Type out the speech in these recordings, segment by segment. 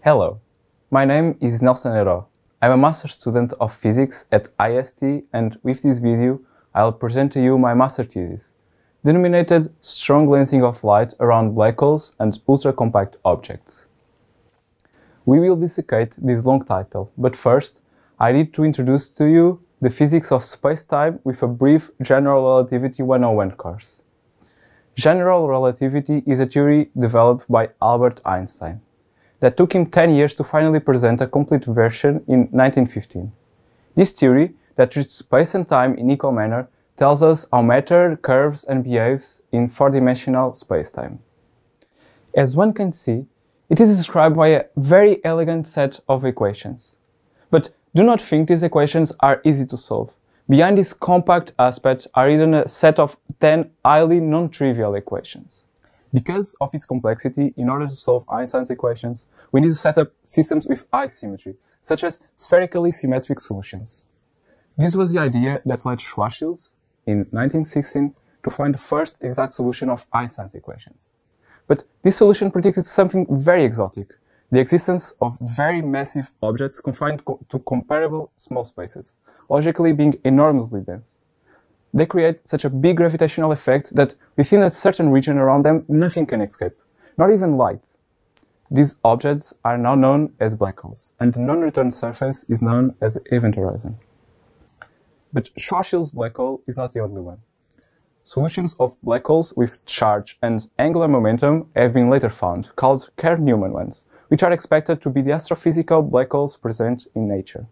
Hello, my name is Nelson Heró. I'm a master student of physics at IST and with this video I'll present to you my master thesis, denominated Strong Lensing of Light Around Black Holes and Ultra-Compact Objects. We will dissecate this long title, but first I need to introduce to you the physics of space-time with a brief General Relativity 101 course. General relativity is a theory developed by Albert Einstein that took him 10 years to finally present a complete version in 1915. This theory, that treats space and time in equal manner, tells us how matter curves and behaves in four-dimensional spacetime. As one can see, it is described by a very elegant set of equations. But do not think these equations are easy to solve. Behind this compact aspect are even a set of 10 highly non-trivial equations. Because of its complexity, in order to solve Einstein's equations, we need to set up systems with symmetry, such as spherically symmetric solutions. This was the idea that led Schwarzschild, in 1916, to find the first exact solution of Einstein's equations. But this solution predicted something very exotic, the existence of very massive objects confined co to comparable small spaces, logically being enormously dense they create such a big gravitational effect that within a certain region around them, nothing can escape, not even light. These objects are now known as black holes, and the non-return surface is known as the event horizon. But Schwarzschild's black hole is not the only one. Solutions of black holes with charge and angular momentum have been later found, called Kerr-Newman ones, which are expected to be the astrophysical black holes present in nature.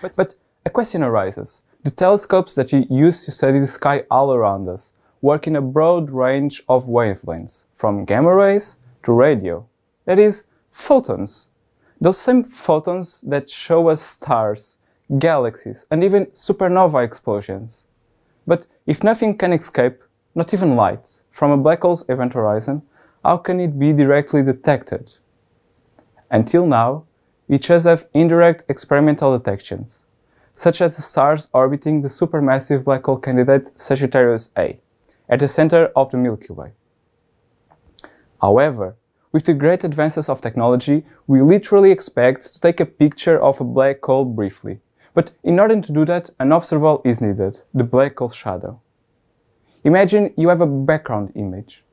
But, but a question arises. The telescopes that we use to study the sky all around us work in a broad range of wavelengths, from gamma rays to radio, that is, photons. Those same photons that show us stars, galaxies, and even supernova explosions. But if nothing can escape, not even light, from a black hole's event horizon, how can it be directly detected? Until now, we just have indirect experimental detections, such as the stars orbiting the supermassive black hole candidate Sagittarius A, at the center of the Milky Way. However, with the great advances of technology, we literally expect to take a picture of a black hole briefly. But in order to do that, an observable is needed, the black hole shadow. Imagine you have a background image.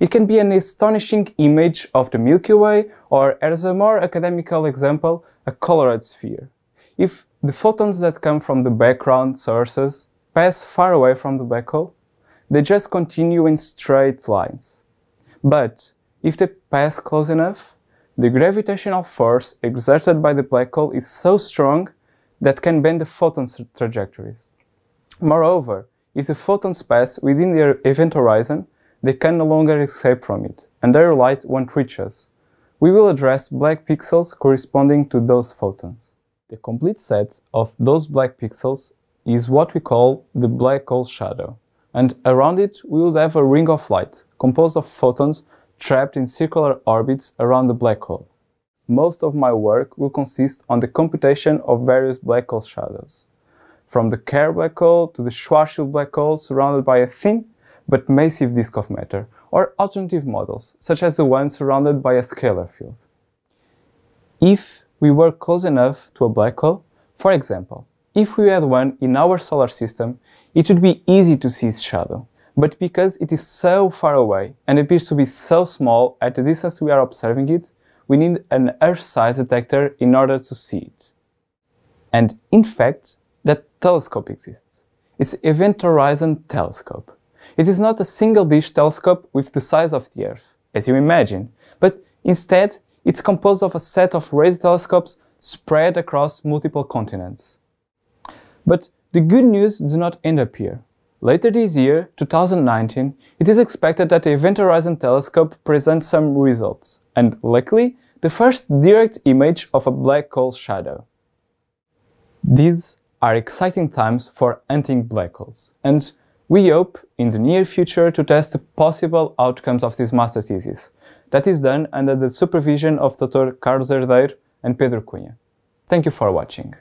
It can be an astonishing image of the Milky Way or, as a more academical example, a colored sphere. If the photons that come from the background sources pass far away from the black hole; They just continue in straight lines. But if they pass close enough, the gravitational force exerted by the black hole is so strong that can bend the photons' trajectories. Moreover, if the photons pass within the event horizon, they can no longer escape from it, and their light won't reach us. We will address black pixels corresponding to those photons. The complete set of those black pixels is what we call the black hole shadow, and around it we would have a ring of light composed of photons trapped in circular orbits around the black hole. Most of my work will consist on the computation of various black hole shadows, from the Kerr black hole to the Schwarzschild black hole surrounded by a thin but massive disk of matter, or alternative models, such as the one surrounded by a scalar field. If we were close enough to a black hole. For example, if we had one in our solar system, it would be easy to see its shadow. But because it is so far away and appears to be so small at the distance we are observing it, we need an earth sized detector in order to see it. And in fact, that telescope exists. It's Event Horizon Telescope. It is not a single dish telescope with the size of the Earth, as you imagine, but instead it's composed of a set of radio telescopes spread across multiple continents. But the good news do not end up here. Later this year, 2019, it is expected that the Event Horizon Telescope presents some results, and likely, the first direct image of a black hole shadow. These are exciting times for hunting black holes, and we hope in the near future to test the possible outcomes of this master thesis. That is done under the supervision of Dr. Carlos Herdeiro and Pedro Cunha. Thank you for watching.